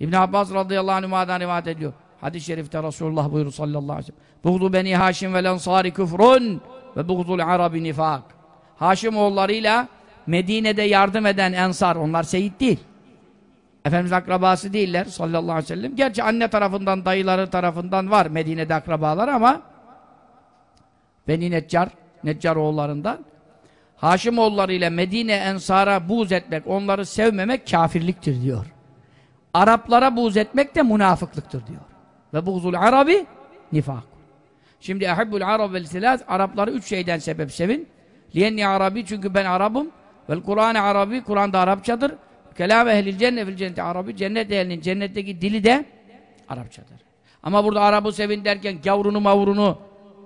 İbn Abbas radıyallahu anhümadan rivayet ediyor. Hadis-i şerifte Resulullah buyurur sallallahu aleyhi ve sellem. Buğdu beni Haşim ve lensari küfrun ve buğdul arabi nifak. Haşim oğullarıyla Medine'de yardım eden ensar. Onlar seyit değil. Efendimiz akrabası değiller sallallahu aleyhi ve sellem. Gerçi anne tarafından, dayıları tarafından var Medine'de akrabalar ama Beni Neccar, Neccar oğullarından Haşim ile Medine ensara buğz etmek, onları sevmemek kafirliktir diyor. Araplara buğz etmek de münafıklıktır diyor. Ve buğzul arabi nifak. Şimdi ehibbul arab vel silas Arapları üç şeyden sebep sevin. Liyenni arabi çünkü ben Arabım. Vel Kur'an arabi Kur'an da Arapçadır. Kelam ehli cennet fil cennet arabi cennet ehlinin cennetteki dili de Arapçadır. Ama burada Arabı sevin derken gavrunu mavrunu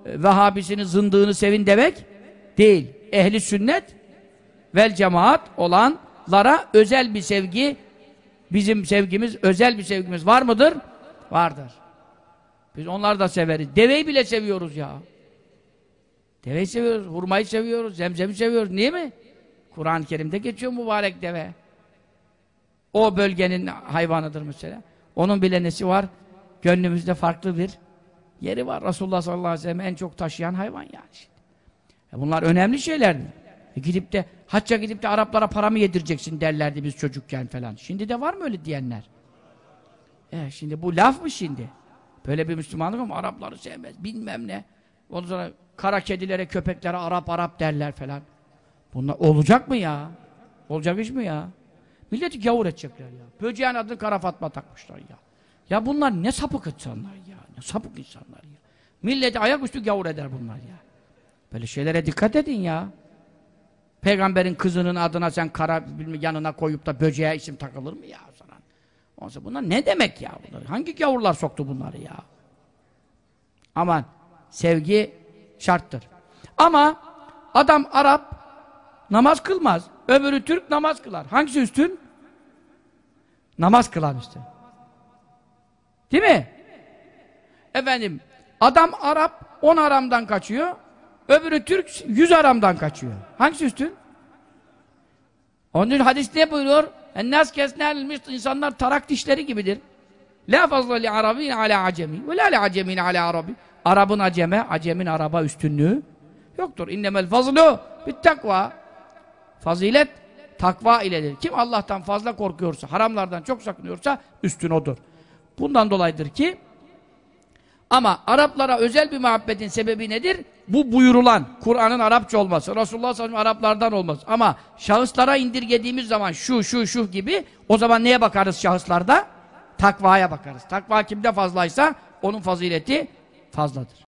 e, Vehhabisini zındığını sevin demek değil. Ehli sünnet vel cemaat olanlara özel bir sevgi bizim sevgimiz, özel bir sevgimiz var mıdır? Vardır. Biz onları da severiz. Deveyi bile seviyoruz ya. Deveyi seviyoruz, hurmayı seviyoruz, zemzemi seviyoruz. Niye mi? Kur'an-ı Kerim'de geçiyor mübarek deve. O bölgenin hayvanıdır mesela. Onun bile nesi var? Gönlümüzde farklı bir yeri var. Resulullah sallallahu aleyhi ve sellem en çok taşıyan hayvan yani. E bunlar önemli şeyler mi? E gidip de hacca gidip de Araplara para mı yedireceksin derlerdi biz çocukken falan. Şimdi de var mı öyle diyenler? E şimdi bu laf mı şimdi? Böyle bir Müslümanlık ama Arapları sevmez bilmem ne. Ondan sonra kara kedilere, köpeklere Arap Arap derler falan. Bunlar olacak mı ya? Olacak iş mi ya? Milleti gavur edecekler ya. Böceğin adını kara Fatma takmışlar ya. Ya bunlar ne sapık insanlar ya. Ne sapık insanlar ya. Milleti ayaküstü gavur eder bunlar ya. Böyle şeylere dikkat edin ya. Peygamberin kızının adına sen kara yanına koyup da böceğe isim takılır mı ya sana? Onsa bunlar ne demek ya? Bunlar? Hangi gavurlar soktu bunları ya? Aman sevgi şarttır. Ama adam Arap namaz kılmaz. Öbürü Türk namaz kılar. Hangisi üstün? Namaz kılan üstün. Değil mi? Efendim adam Arap on aramdan kaçıyor. Öbürü Türk yüz aramdan kaçıyor. Hangisi üstün? Onun için hadis ne buyuruyor? Ennâs kesnâlilmiş insanlar tarak dişleri gibidir. La fazla li arabin ala acemi ve la li acemin ala arabi. Arabın aceme, acemin araba üstünlüğü yoktur. İnnemel fazlu bit takva. Fazilet takva iledir. Kim Allah'tan fazla korkuyorsa, haramlardan çok sakınıyorsa üstün odur. Bundan dolayıdır ki ama Araplara özel bir muhabbetin sebebi nedir? Bu buyurulan, Kur'an'ın Arapça olması, Resulullah sallallahu aleyhi ve sellem Araplardan olması. Ama şahıslara indirgediğimiz zaman şu, şu, şu gibi o zaman neye bakarız şahıslarda? Takvaya bakarız. Takva kimde fazlaysa onun fazileti fazladır.